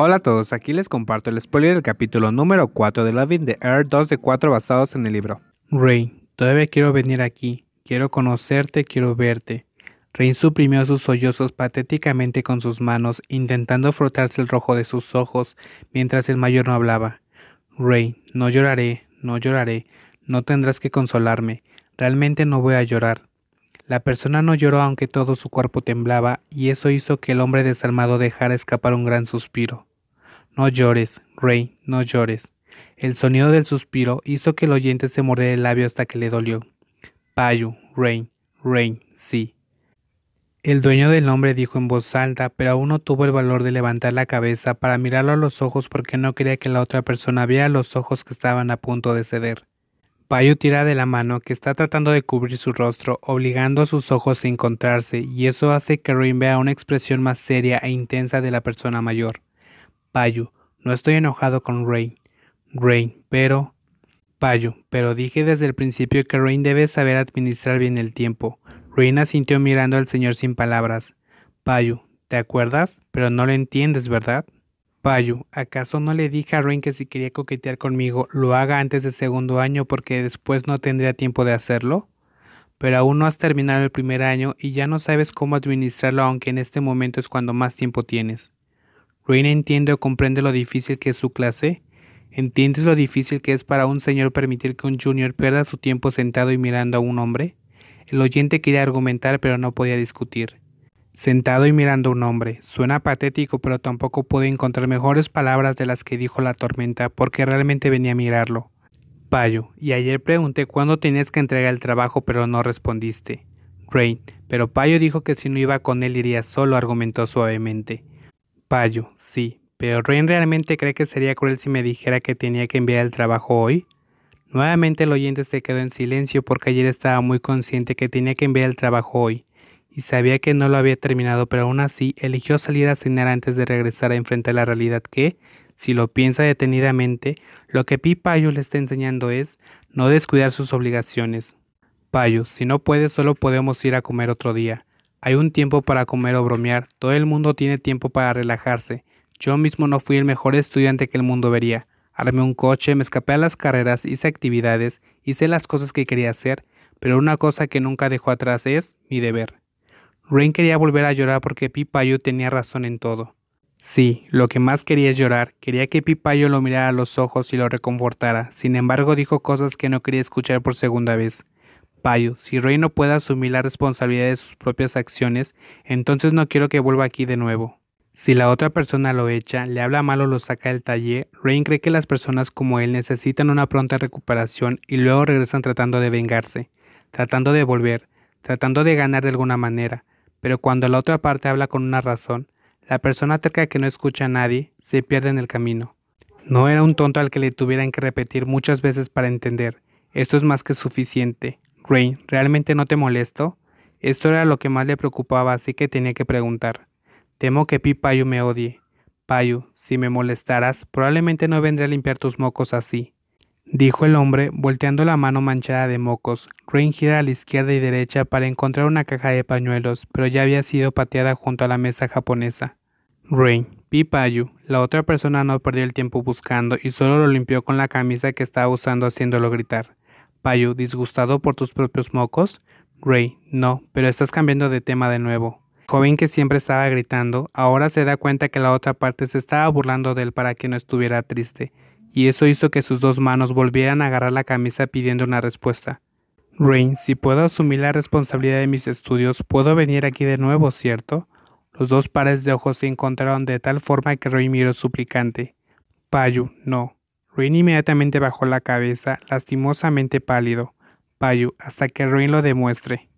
Hola a todos, aquí les comparto el spoiler del capítulo número 4 de Loving the Air 2 de 4 basados en el libro. Rey, todavía quiero venir aquí, quiero conocerte, quiero verte. Rey suprimió sus sollozos patéticamente con sus manos, intentando frotarse el rojo de sus ojos, mientras el mayor no hablaba. Rey, no lloraré, no lloraré, no tendrás que consolarme, realmente no voy a llorar. La persona no lloró aunque todo su cuerpo temblaba, y eso hizo que el hombre desarmado dejara escapar un gran suspiro. No llores, Rey, no llores. El sonido del suspiro hizo que el oyente se mordiera el labio hasta que le dolió. Payu, Rey, Rey, sí. El dueño del hombre dijo en voz alta, pero aún no tuvo el valor de levantar la cabeza para mirarlo a los ojos porque no quería que la otra persona viera los ojos que estaban a punto de ceder. Payu tira de la mano que está tratando de cubrir su rostro, obligando a sus ojos a encontrarse, y eso hace que Rain vea una expresión más seria e intensa de la persona mayor. Payu, no estoy enojado con Rain. Rain, pero... Payu, pero dije desde el principio que Rain debe saber administrar bien el tiempo. Rain asintió mirando al señor sin palabras. Payo, ¿te acuerdas? Pero no lo entiendes, ¿verdad? Payo, ¿acaso no le dije a Rain que si quería coquetear conmigo lo haga antes del segundo año porque después no tendría tiempo de hacerlo? Pero aún no has terminado el primer año y ya no sabes cómo administrarlo aunque en este momento es cuando más tiempo tienes. Rain entiende o comprende lo difícil que es su clase. ¿Entiendes lo difícil que es para un señor permitir que un junior pierda su tiempo sentado y mirando a un hombre? El oyente quería argumentar pero no podía discutir. Sentado y mirando a un hombre. Suena patético pero tampoco pude encontrar mejores palabras de las que dijo la tormenta porque realmente venía a mirarlo. Payo, y ayer pregunté cuándo tenías que entregar el trabajo pero no respondiste. Rain, pero Payo dijo que si no iba con él iría solo, argumentó suavemente. Payo, sí, pero Ren realmente cree que sería cruel si me dijera que tenía que enviar el trabajo hoy. Nuevamente el oyente se quedó en silencio porque ayer estaba muy consciente que tenía que enviar el trabajo hoy y sabía que no lo había terminado, pero aún así eligió salir a cenar antes de regresar a enfrentar la realidad que, si lo piensa detenidamente, lo que Pi Payo le está enseñando es no descuidar sus obligaciones. Payo, si no puedes, solo podemos ir a comer otro día. Hay un tiempo para comer o bromear, todo el mundo tiene tiempo para relajarse. Yo mismo no fui el mejor estudiante que el mundo vería. Armé un coche, me escapé a las carreras, hice actividades, hice las cosas que quería hacer, pero una cosa que nunca dejó atrás es mi deber. Rain quería volver a llorar porque Pipayo tenía razón en todo. Sí, lo que más quería es llorar, quería que Pipayo lo mirara a los ojos y lo reconfortara, sin embargo dijo cosas que no quería escuchar por segunda vez si Rey no puede asumir la responsabilidad de sus propias acciones, entonces no quiero que vuelva aquí de nuevo. Si la otra persona lo echa, le habla mal o lo saca del taller, Rain cree que las personas como él necesitan una pronta recuperación y luego regresan tratando de vengarse, tratando de volver, tratando de ganar de alguna manera, pero cuando la otra parte habla con una razón, la persona terca que no escucha a nadie se pierde en el camino. No era un tonto al que le tuvieran que repetir muchas veces para entender, esto es más que suficiente, Rain, ¿realmente no te molesto? Esto era lo que más le preocupaba, así que tenía que preguntar. Temo que Pipayu me odie. Payu, si me molestaras, probablemente no vendré a limpiar tus mocos así. Dijo el hombre, volteando la mano manchada de mocos. Rain gira a la izquierda y derecha para encontrar una caja de pañuelos, pero ya había sido pateada junto a la mesa japonesa. Rain, Pipayu, la otra persona no perdió el tiempo buscando y solo lo limpió con la camisa que estaba usando haciéndolo gritar. Payu, disgustado por tus propios mocos. Rey, no, pero estás cambiando de tema de nuevo. Joven que siempre estaba gritando, ahora se da cuenta que la otra parte se estaba burlando de él para que no estuviera triste, y eso hizo que sus dos manos volvieran a agarrar la camisa pidiendo una respuesta. Rain, si puedo asumir la responsabilidad de mis estudios, puedo venir aquí de nuevo, ¿cierto? Los dos pares de ojos se encontraron de tal forma que Rey miró suplicante. Payu, no. Ruin inmediatamente bajó la cabeza, lastimosamente pálido. Payu, hasta que Ruin lo demuestre.